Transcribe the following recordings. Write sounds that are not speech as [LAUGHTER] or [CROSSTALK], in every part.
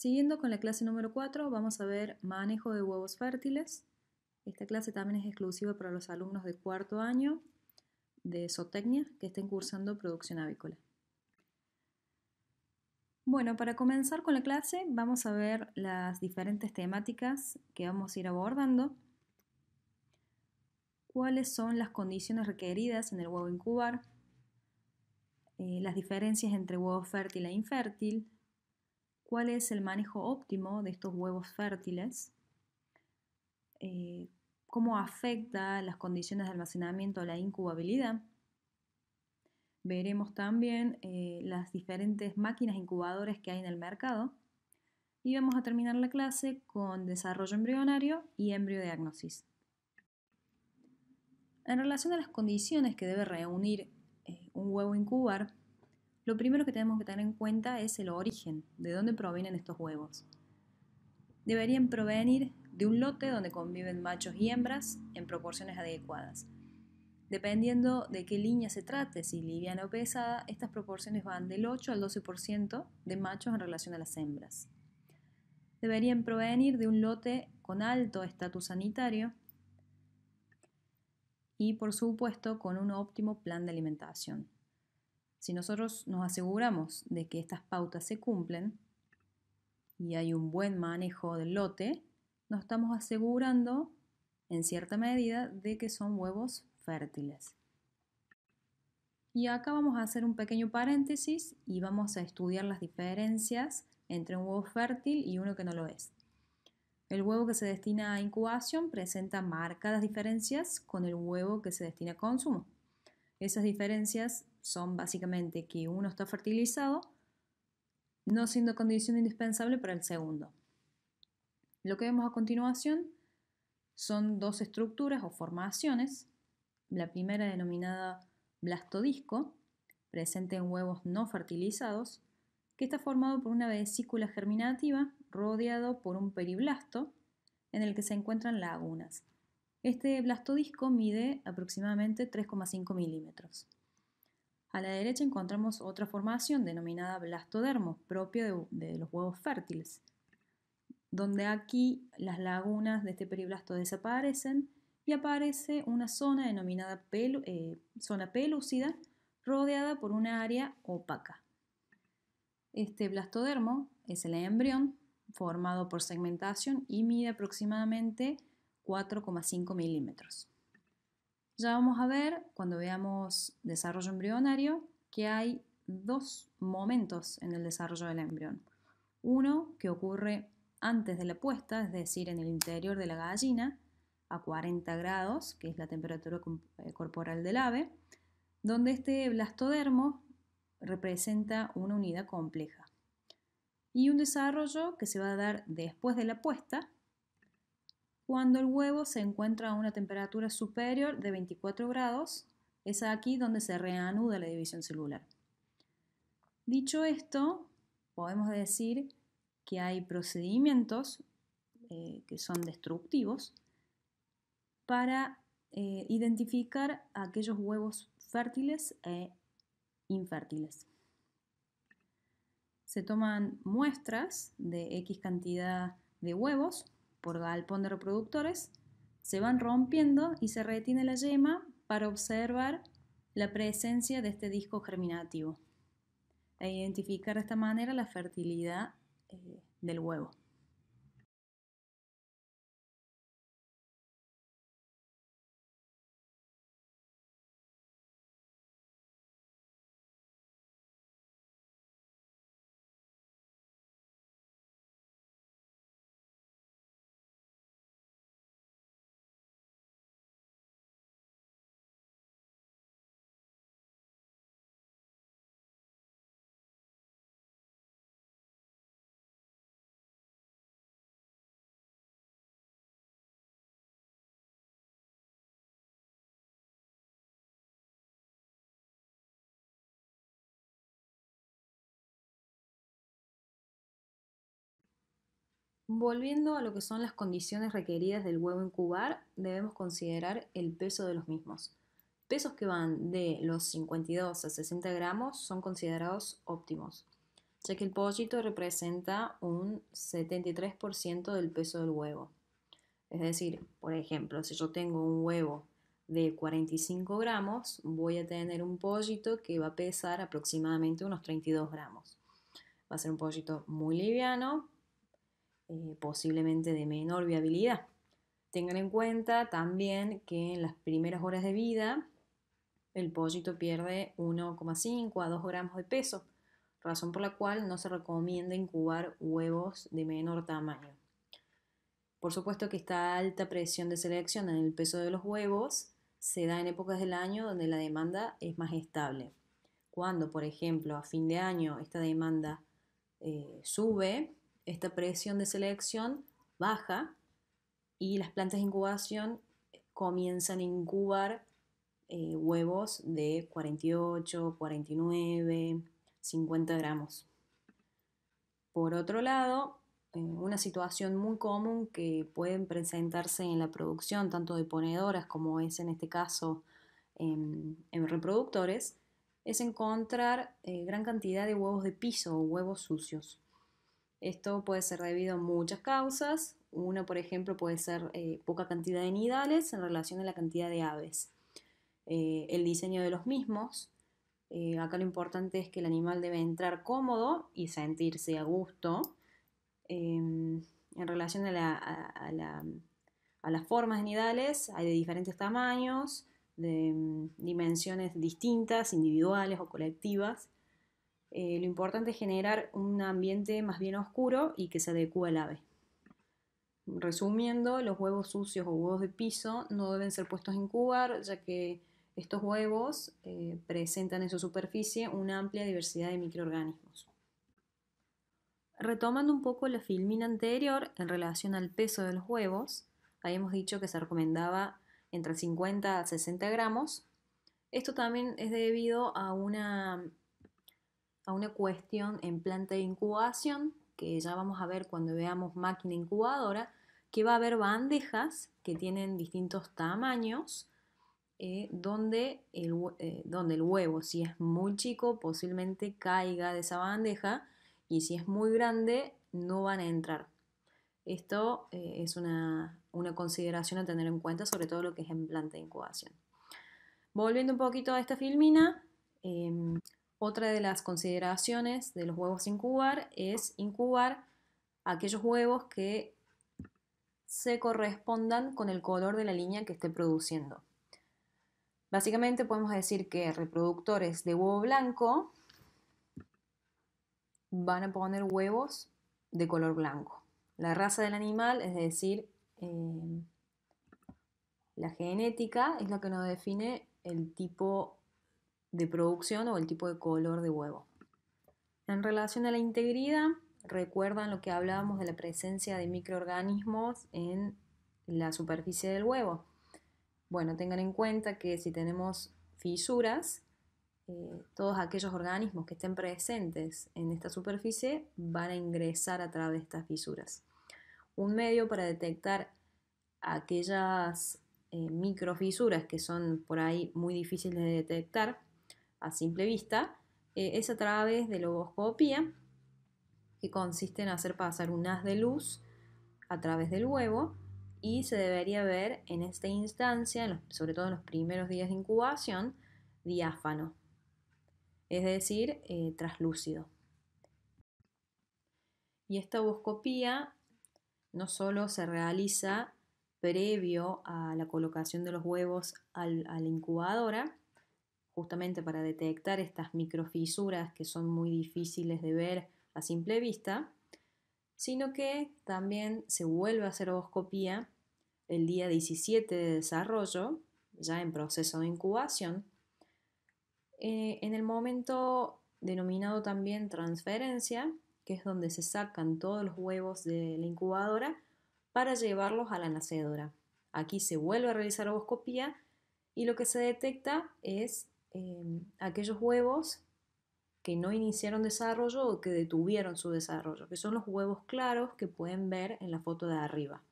Siguiendo con la clase número 4, vamos a ver manejo de huevos fértiles. Esta clase también es exclusiva para los alumnos de cuarto año de zootecnia que estén cursando producción avícola. Bueno, para comenzar con la clase vamos a ver las diferentes temáticas que vamos a ir abordando. ¿Cuáles son las condiciones requeridas en el huevo incubar? Eh, las diferencias entre huevo fértil e infértil, cuál es el manejo óptimo de estos huevos fértiles, eh, cómo afecta las condiciones de almacenamiento a la incubabilidad. Veremos también eh, las diferentes máquinas incubadoras que hay en el mercado. Y vamos a terminar la clase con desarrollo embrionario y embriodiagnosis. En relación a las condiciones que debe reunir eh, un huevo incubar, lo primero que tenemos que tener en cuenta es el origen, de dónde provienen estos huevos. Deberían provenir de un lote donde conviven machos y hembras en proporciones adecuadas. Dependiendo de qué línea se trate, si liviana o pesada, estas proporciones van del 8 al 12% de machos en relación a las hembras. Deberían provenir de un lote con alto estatus sanitario y, por supuesto, con un óptimo plan de alimentación. Si nosotros nos aseguramos de que estas pautas se cumplen y hay un buen manejo del lote, nos estamos asegurando, en cierta medida, de que son huevos fértiles. Y acá vamos a hacer un pequeño paréntesis y vamos a estudiar las diferencias entre un huevo fértil y uno que no lo es. El huevo que se destina a incubación presenta marcadas diferencias con el huevo que se destina a consumo. Esas diferencias son básicamente que uno está fertilizado, no siendo condición indispensable para el segundo. Lo que vemos a continuación son dos estructuras o formaciones. La primera denominada blastodisco, presente en huevos no fertilizados, que está formado por una vesícula germinativa rodeado por un periblasto en el que se encuentran lagunas. Este blastodisco mide aproximadamente 3,5 milímetros. A la derecha encontramos otra formación denominada blastodermo, propia de, los huevos fértiles, donde aquí las lagunas de este periblasto desaparecen y aparece una zona denominada eh, zona pelúcida rodeada por una área opaca. Este blastodermo es el embrión formado por segmentación y mide aproximadamente 4,5 milímetros. Ya vamos a ver, cuando veamos desarrollo embrionario, que hay dos momentos en el desarrollo del embrión. Uno que ocurre antes de la puesta, es decir, en el interior de la gallina, a 40 grados, que es la temperatura eh, corporal del ave, donde este blastodermo representa una unidad compleja. Y un desarrollo que se va a dar después de la puesta, cuando el huevo se encuentra a una temperatura superior de 24 grados, es aquí donde se reanuda la división celular. Dicho esto, podemos decir que hay procedimientos eh, que son destructivos para eh, identificar aquellos huevos fértiles e infértiles. Se toman muestras de X cantidad de huevos por galpón de reproductores, se van rompiendo y se retiene la yema para observar la presencia de este disco germinativo e identificar de esta manera la fertilidad eh, del huevo. Volviendo a lo que son las condiciones requeridas del huevo incubar, debemos considerar el peso de los mismos. Pesos que van de los 52 a 60 gramos son considerados óptimos, ya que el pollito representa un 73% del peso del huevo. Es decir, por ejemplo, si yo tengo un huevo de 45 gramos, voy a tener un pollito que va a pesar aproximadamente unos 32 gramos. Va a ser un pollito muy liviano, eh, posiblemente de menor viabilidad. Tengan en cuenta también que en las primeras horas de vida el pollito pierde 1,5 a 2 gramos de peso, razón por la cual no se recomienda incubar huevos de menor tamaño. Por supuesto que esta alta presión de selección en el peso de los huevos se da en épocas del año donde la demanda es más estable. Cuando, por ejemplo, a fin de año esta demanda eh, sube, esta presión de selección baja y las plantas de incubación comienzan a incubar eh, huevos de 48, 49, 50 gramos. Por otro lado, eh, una situación muy común que pueden presentarse en la producción tanto de ponedoras como es en este caso en, reproductores es encontrar eh, gran cantidad de huevos de piso o huevos sucios. Esto puede ser debido a muchas causas. Una, por ejemplo, puede ser eh, poca cantidad de nidales en relación a la cantidad de aves. Eh, el diseño de los mismos. Eh, acá lo importante es que el animal debe entrar cómodo y sentirse a gusto em, en relación a, a las formas de nidales. Hay de diferentes tamaños, de em, dimensiones distintas, individuales o colectivas. Eh, lo importante es generar un ambiente más bien oscuro y que se adecue al ave. Resumiendo, los huevos sucios o huevos de piso no deben ser puestos en cubar, ya que estos huevos eh, presentan en su superficie una amplia diversidad de microorganismos. Retomando un poco la filmina anterior en relación al peso de los huevos, habíamos dicho que se recomendaba entre 50 a 60 gramos. Esto también es debido a una a una cuestión en planta de incubación, que ya vamos a ver cuando veamos máquina incubadora, que va a haber bandejas que tienen distintos tamaños, eh, donde, el, eh, donde el huevo, si es muy chico, posiblemente caiga de esa bandeja y si es muy grande, no van a entrar. Esto eh, es una, una, consideración a tener en cuenta, sobre todo lo que es en planta de incubación. Volviendo un poquito a esta filmina, em, otra de las consideraciones de los huevos incubar es incubar aquellos huevos que se correspondan con el color de la línea que esté produciendo. Básicamente podemos decir que reproductores de huevo blanco van a poner huevos de color blanco. La raza del animal, es decir, eh, la genética, es lo que nos define el tipo de producción o el tipo de color de huevo. En relación a la integridad, recuerdan lo que hablábamos de la presencia de microorganismos en la superficie del huevo. Bueno, tengan en cuenta que si tenemos fisuras, eh, todos aquellos organismos que estén presentes en esta superficie van a ingresar a través de estas fisuras. Un medio para detectar aquellas eh, microfisuras que son por ahí muy difíciles de detectar a simple vista, eh, es a través de la ovoscopía, que consiste en hacer pasar un haz de luz a través del huevo y se debería ver en esta instancia, sobre todo en los primeros días de incubación, diáfano, es decir, eh, traslúcido. Y esta ovoscopía no solo se realiza previo a la colocación de los huevos al, a la incubadora, justamente para detectar estas microfisuras que son muy difíciles de ver a simple vista, sino que también se vuelve a hacer ovoscopía el día 17 de desarrollo, ya en proceso de incubación, eh, en el momento denominado también transferencia, que es donde se sacan todos los huevos de la incubadora para llevarlos a la nacedora. Aquí se vuelve a realizar ovoscopía y lo que se detecta es Em, aquellos huevos que no iniciaron desarrollo o que detuvieron su desarrollo, que son los huevos claros que pueden ver en la foto de arriba.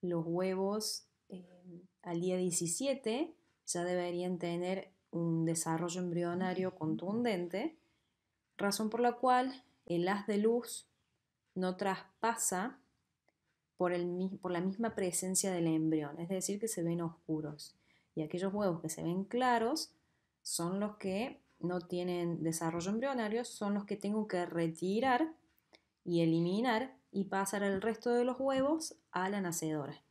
Los huevos em, al día 17 ya deberían tener un desarrollo embrionario contundente, razón por la cual el haz de luz no traspasa por, por la misma presencia del embrión, es decir, que se ven oscuros y aquellos huevos que se ven claros son los que no tienen desarrollo embrionario, son los que tengo que retirar y eliminar y pasar el resto de los huevos a la nacedora.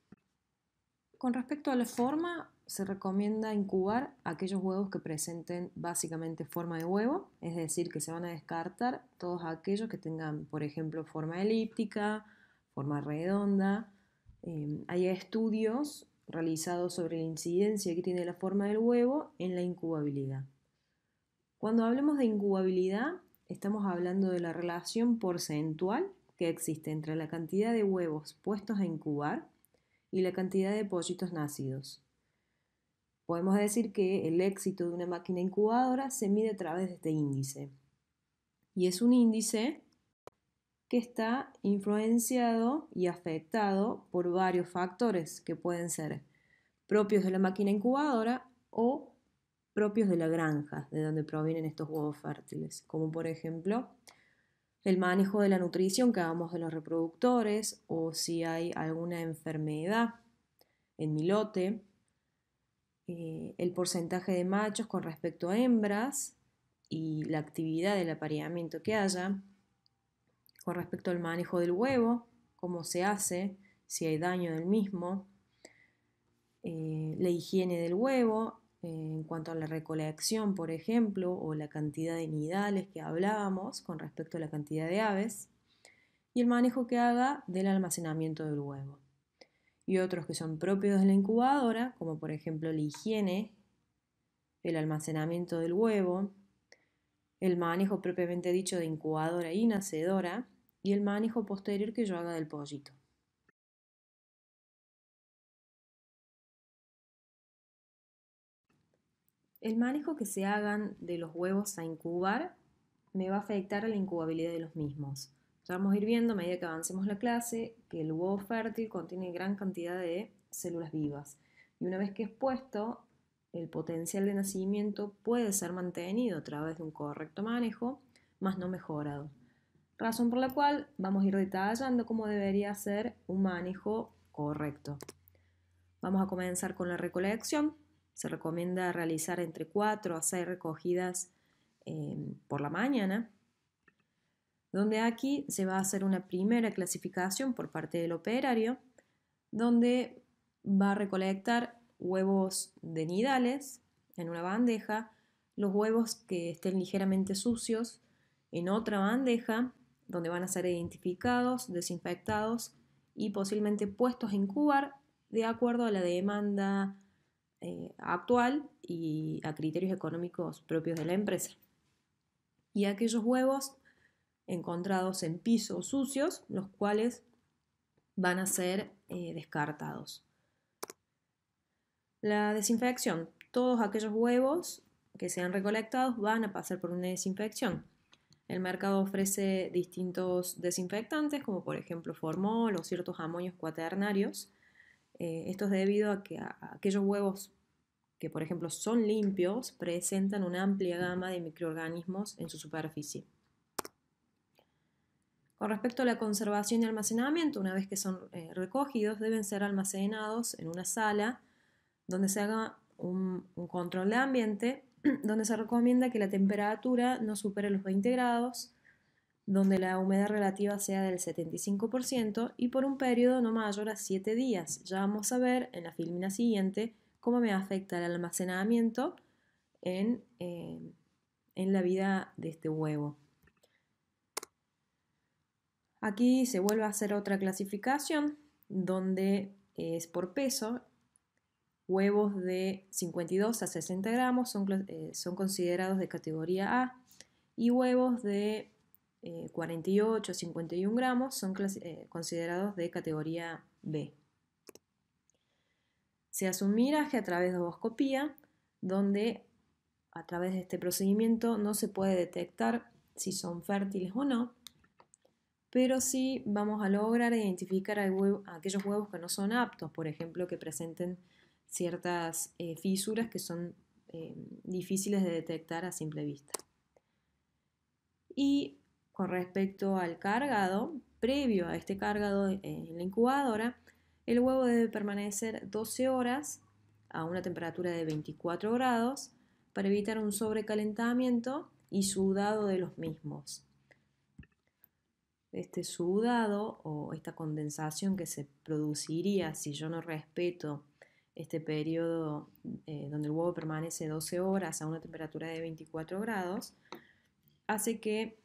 Con respecto a la forma, se recomienda incubar aquellos huevos que presenten básicamente forma de huevo, es decir, que se van a descartar todos aquellos que tengan, por ejemplo, forma elíptica, forma redonda. Eh, hay estudios realizado sobre la incidencia que tiene la forma del huevo en la incubabilidad. Cuando hablemos de incubabilidad, estamos hablando de la relación porcentual que existe entre la cantidad de huevos puestos a incubar y la cantidad de pollitos nacidos. Podemos decir que el éxito de una máquina incubadora se mide a través de este índice. Y es un índice que está influenciado y afectado por varios factores que pueden ser propios de la máquina incubadora o propios de la granja, de donde provienen estos huevos fértiles, como por ejemplo el manejo de la nutrición que hagamos de los reproductores o si hay alguna enfermedad en mi lote, eh, el porcentaje de machos con respecto a hembras y la actividad del apareamiento que haya, con respecto al manejo del huevo, cómo se hace, si hay daño del mismo, eh, la higiene del huevo, eh, en cuanto a la recolección, por ejemplo, o la cantidad de nidales que hablábamos con respecto a la cantidad de aves, y el manejo que haga del almacenamiento del huevo. Y otros que son propios de la incubadora, como por ejemplo la higiene, el almacenamiento del huevo, el manejo propiamente dicho de incubadora y nacedora, y el manejo posterior que yo haga del pollito. El manejo que se hagan de los huevos a incubar me va a afectar a la incubabilidad de los mismos. vamos a ir viendo a medida que avancemos la clase que el huevo fértil contiene gran cantidad de células vivas y una vez que es puesto, el potencial de nacimiento puede ser mantenido a través de un correcto manejo, más no mejorado razón por la cual vamos a ir detallando cómo debería ser un manejo correcto. Vamos a comenzar con la recolección. Se recomienda realizar entre 4 a 6 recogidas em, por la mañana, donde aquí se va a hacer una primera clasificación por parte del operario, donde va a recolectar huevos de nidales en una bandeja, los huevos que estén ligeramente sucios en otra bandeja donde van a ser identificados, desinfectados y posiblemente puestos en cubar de acuerdo a la demanda eh, actual y a criterios económicos propios de la empresa. Y aquellos huevos encontrados en pisos sucios, los cuales van a ser eh, descartados. La desinfección. Todos aquellos huevos que sean recolectados van a pasar por una desinfección. El mercado ofrece distintos desinfectantes, como por ejemplo formol o ciertos amonios cuaternarios. Eh, esto es debido a que aquellos huevos que, por ejemplo, son limpios, presentan una amplia gama de microorganismos en su superficie. Con respecto a la conservación y almacenamiento, una vez que son eh, recogidos, deben ser almacenados en una sala donde se haga un control de ambiente [CLEARS THROAT] donde se recomienda que la temperatura no supere los 20 grados, donde la humedad relativa sea del 75% y por un periodo no mayor a 7 días. Ya vamos a ver en la filmina siguiente cómo me afecta el almacenamiento en, eh, en la vida de este huevo. Aquí se vuelve a hacer otra clasificación donde es por peso Huevos de 52 a 60 gramos eh, son, considerados de categoría A y huevos de 48 a 51 gramos son eh, considerados de categoría B. Se hace un a través de ovoscopía, donde a través de este procedimiento no se puede detectar si son fértiles o no, pero sí vamos a lograr identificar aquellos huevos que no son aptos, por ejemplo, que presenten ciertas eh, fisuras que son eh, difíciles de detectar a simple vista. Y con respecto al cargado, previo a este cargado en la incubadora, el huevo debe permanecer 12 horas a una temperatura de 24 grados para evitar un sobrecalentamiento y sudado de los mismos. Este sudado o esta condensación que se produciría si yo no respeto este periodo eh, donde el huevo permanece 12 horas a una temperatura de 24 grados, hace que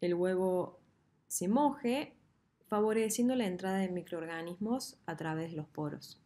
el huevo se moje, favoreciendo la entrada de microorganismos a través de los poros.